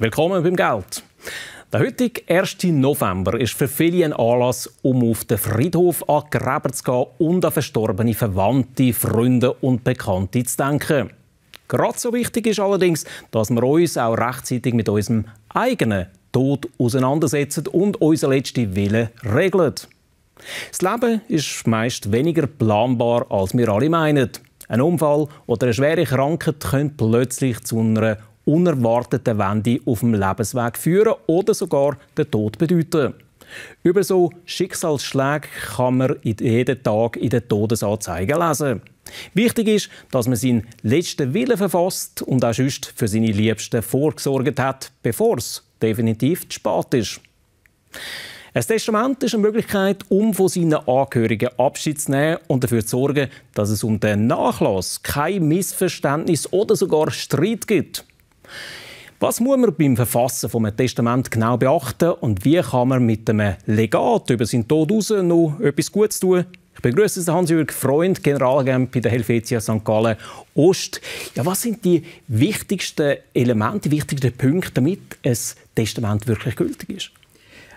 Willkommen beim Geld. Der heutige 1. November ist für viele ein Anlass, um auf den Friedhof an Gräber zu gehen und an verstorbene Verwandte, Freunde und Bekannte zu denken. Gerade so wichtig ist allerdings, dass wir uns auch rechtzeitig mit unserem eigenen Tod auseinandersetzen und unseren letzten Willen regeln. Das Leben ist meist weniger planbar, als wir alle meinen. Ein Unfall oder eine schwere Krankheit können plötzlich zu einer unerwarteten Wende auf dem Lebensweg führen oder sogar den Tod bedeuten. Über so Schicksalsschläge kann man jeden Tag in den Todesanzeigen lesen. Wichtig ist, dass man seinen letzten Willen verfasst und auch sonst für seine Liebsten vorgesorgt hat, bevor es definitiv zu spät ist. Ein Testament ist eine Möglichkeit, um von seinen Angehörigen Abschied zu nehmen und dafür zu sorgen, dass es um den Nachlass kein Missverständnis oder sogar Streit gibt. Was muss man beim Verfassen eines einem Testament genau beachten und wie kann man mit einem Legat über seinen Tod raus noch etwas Gutes tun? Ich begrüße Sie, Hans-Jürg Freund, Generalagent bei der Helvetia St. Gallen Ost. Ja, was sind die wichtigsten Elemente, die wichtigsten Punkte, damit ein Testament wirklich gültig ist?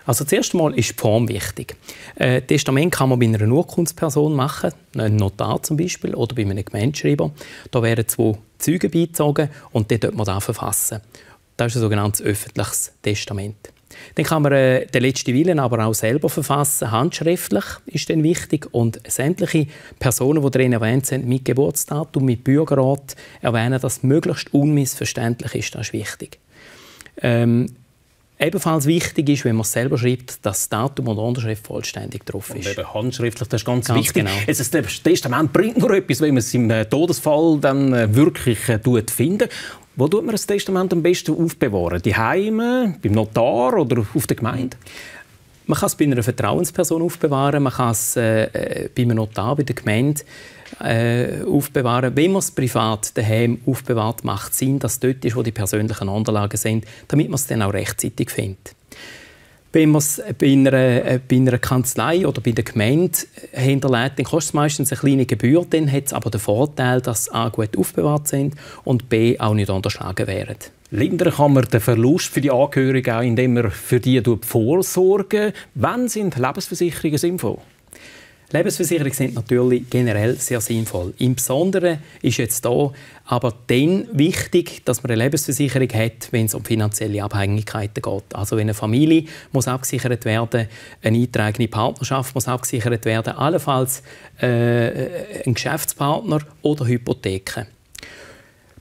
Also zuerst einmal ist die Form wichtig. Äh, Testament kann man bei einer Urkundsperson machen, einem Notar zum Beispiel oder bei einem Gemeinschreiber. Da werden zwei Zeugen beizogen und die dort man das verfassen. Das ist ein sogenanntes öffentliches Testament. Dann kann man äh, den letzten Willen aber auch selber verfassen. Handschriftlich ist dann wichtig. Und sämtliche Personen, die darin erwähnt sind, mit Geburtsdatum, mit Bürgerrat, erwähnen, dass es möglichst unmissverständlich ist. Das ist wichtig. Ähm, Ebenfalls wichtig ist, wenn man es selber schreibt, dass das Datum und Unterschrift vollständig drauf ist. Und eben handschriftlich, das ist ganz, ganz wichtig. Genau. Es ist, das Testament bringt nur etwas, wenn man es im äh, Todesfall dann äh, wirklich äh, tut finden. Wo tut man das Testament am besten aufbewahren? Die Heime, beim Notar oder auf der Gemeinde? Mhm. Man kann es bei einer Vertrauensperson aufbewahren, man kann es äh, äh, bei einem Notar, bei der Gemeinde äh, aufbewahren. Wenn man es privat daheim aufbewahrt, macht es Sinn, dass es dort ist, wo die persönlichen Unterlagen sind, damit man es dann auch rechtzeitig findet. Wenn man es bei einer, äh, bei einer Kanzlei oder bei der Gemeinde äh, hinterlegt, dann kostet es meistens eine kleine Gebühr, dann hat es aber den Vorteil, dass A gut aufbewahrt sind und B auch nicht unterschlagen werden. Lindern kann man den Verlust für die Angehörigen auch, indem man für die vorsorgen Wann sind Lebensversicherungen sinnvoll? Lebensversicherungen sind natürlich generell sehr sinnvoll. Im Besonderen ist jetzt hier aber dann wichtig, dass man eine Lebensversicherung hat, wenn es um finanzielle Abhängigkeiten geht. Also wenn eine Familie muss abgesichert werden, eine eingetragene Partnerschaft muss abgesichert werden, allenfalls äh, äh ein Geschäftspartner oder Hypotheken.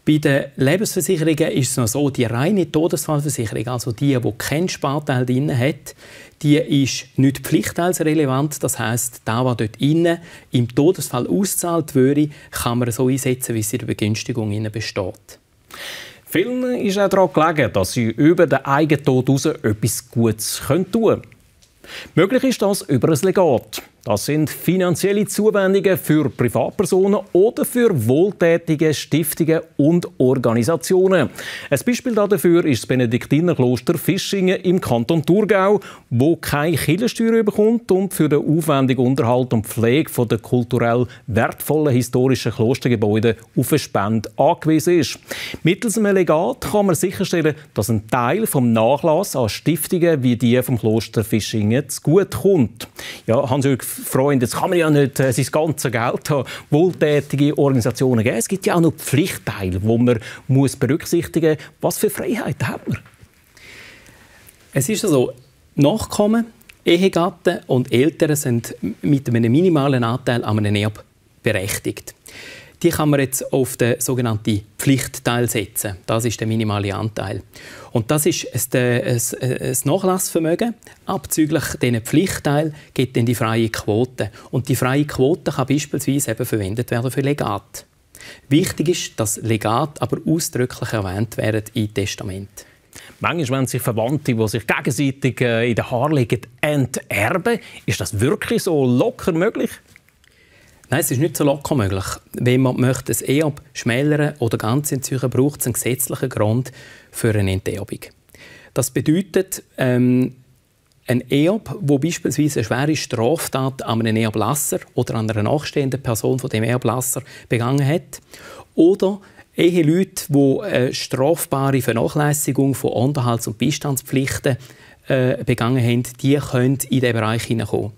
Bei den Lebensversicherungen ist es noch so, die reine Todesfallversicherung, also die, die kein Sparteil drin hat, die ist nicht Pflicht als relevant. Das heißt, da was dort innen im Todesfall auszahlt würde, kann man so einsetzen, wie es in der Begünstigung innen besteht. Vielen ist auch daran gelegen, dass sie über den eigenen Tod heraus etwas Gutes tun können. Möglich ist das über ein Legat. Das sind finanzielle Zuwendungen für Privatpersonen oder für wohltätige Stiftungen und Organisationen. Ein Beispiel dafür ist das Benediktinerkloster Fischingen im Kanton Thurgau, wo keine Kirchensteuer bekommt und für den aufwendigen Unterhalt und Pflege der kulturell wertvollen historischen Klostergebäude auf eine Spende angewiesen ist. Mittels einem Legat kann man sicherstellen, dass ein Teil vom Nachlass an Stiftungen wie die vom Kloster Fischingen zugutekommt. Ja, Hans-Jürg Freunde, das kann man ja nicht äh, sein ganzes Geld haben, wohltätige Organisationen geben. Es gibt ja auch noch Pflichtteile, die man muss berücksichtigen muss. Was für Freiheiten hat man? Es ist so, Nachkommen, Ehegatten und Eltern sind mit einem minimalen Anteil an einem Erb berechtigt die kann man jetzt auf den sogenannten Pflichtteil setzen. Das ist der minimale Anteil. Und das ist das Nachlassvermögen. Abzüglich diesen Pflichtteil gibt dann die freie Quote. Und die freie Quote kann beispielsweise eben verwendet werden für Legat. Wichtig ist, dass Legat aber ausdrücklich erwähnt werden im Testament. Manchmal, wenn sich Verwandte, die sich gegenseitig äh, in den Haaren liegen, enterben, ist das wirklich so locker möglich? Nein, es ist nicht so locker möglich. Wenn man möchte, ein Erbe schmälern oder ganz entzüchen, braucht es einen gesetzlichen Grund für eine Enterbung. Das bedeutet, ähm, ein Erb, wo beispielsweise eine schwere Straftat an einem Erblasser oder an einer nachstehenden Person von dem Erblasser begangen hat, oder Eheleute, die eine strafbare Vernachlässigung von Unterhalts- und Bistandspflichten äh, begangen haben, die können in diesen Bereich hineinkommen.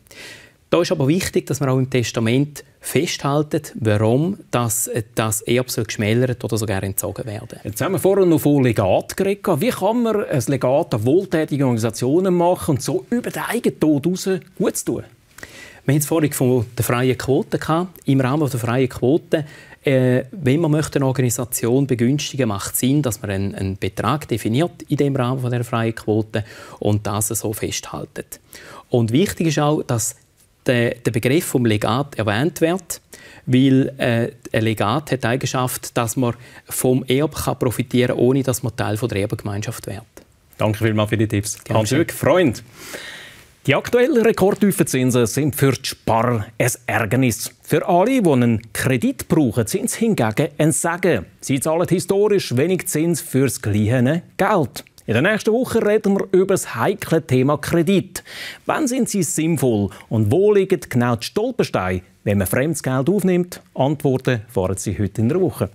Da ist aber wichtig, dass man auch im Testament festhalten, warum das, das Erbe eh geschmälert oder sogar entzogen werden Jetzt haben wir vorhin noch von Legat geredet. Wie kann man ein Legat an wohltätige Organisationen machen und so über den eigenen Tod heraus gut zu tun? Wir haben es vorhin von der freien Quote Im Rahmen der freien Quote äh, wenn man möchte eine Organisation begünstigen macht es Sinn, dass man einen, einen, Betrag definiert in dem Rahmen von der freien Quote und das so festhält. Und wichtig ist auch, dass der, der Begriff vom Legat erwähnt wird, weil äh, ein Legat hat die Eigenschaft, dass man vom Erbe kann profitieren kann, ohne dass man Teil von der Erbengemeinschaft wird. Danke vielmals für die Tipps. Hans-Jürg Freund. Die aktuellen rekordtiefen sind für die Sparer ein Ärgernis. Für alle, die einen Kredit brauchen, sind sie hingegen ein Segen. Sie zahlen historisch wenig Zins fürs gleiche Geld. In der nächsten Woche reden wir über das heikle Thema Kredit. Wann sind sie sinnvoll und wo liegen genau die Stolpersteine, wenn man fremdes Geld aufnimmt? Antworten fahren Sie heute in der Woche.